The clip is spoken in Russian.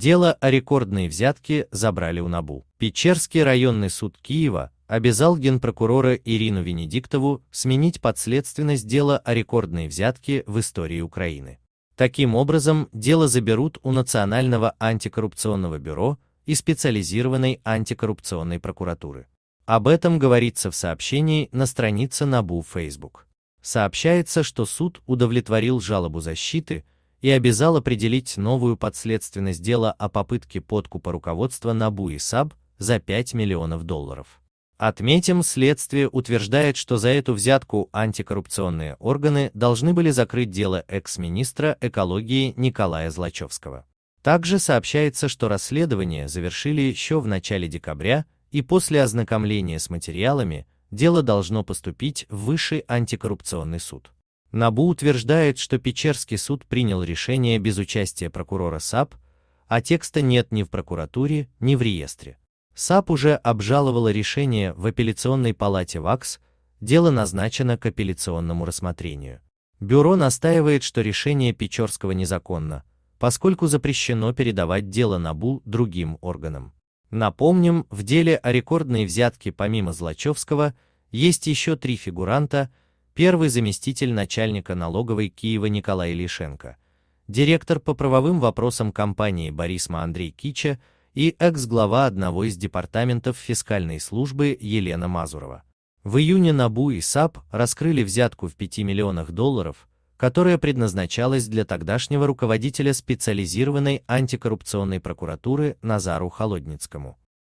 Дело о рекордной взятке забрали у НАБУ. Печерский районный суд Киева обязал генпрокурора Ирину Венедиктову сменить подследственность дела о рекордной взятке в истории Украины. Таким образом, дело заберут у Национального антикоррупционного бюро и специализированной антикоррупционной прокуратуры. Об этом говорится в сообщении на странице НАБУ в Facebook. Сообщается, что суд удовлетворил жалобу защиты, и обязал определить новую подследственность дела о попытке подкупа руководства НАБУ и САБ за 5 миллионов долларов. Отметим, следствие утверждает, что за эту взятку антикоррупционные органы должны были закрыть дело экс-министра экологии Николая Злачевского. Также сообщается, что расследование завершили еще в начале декабря, и после ознакомления с материалами дело должно поступить в Высший антикоррупционный суд. НАБУ утверждает, что Печерский суд принял решение без участия прокурора САП, а текста нет ни в прокуратуре, ни в реестре. САП уже обжаловала решение в апелляционной палате ВАКС, дело назначено к апелляционному рассмотрению. Бюро настаивает, что решение Печерского незаконно, поскольку запрещено передавать дело НАБУ другим органам. Напомним, в деле о рекордной взятке помимо Злачевского есть еще три фигуранта, первый заместитель начальника налоговой Киева Николай Лишенко, директор по правовым вопросам компании Борисма Андрей Кича и экс-глава одного из департаментов фискальной службы Елена Мазурова. В июне НАБУ и САП раскрыли взятку в 5 миллионах долларов, которая предназначалась для тогдашнего руководителя специализированной антикоррупционной прокуратуры Назару Холодницкому.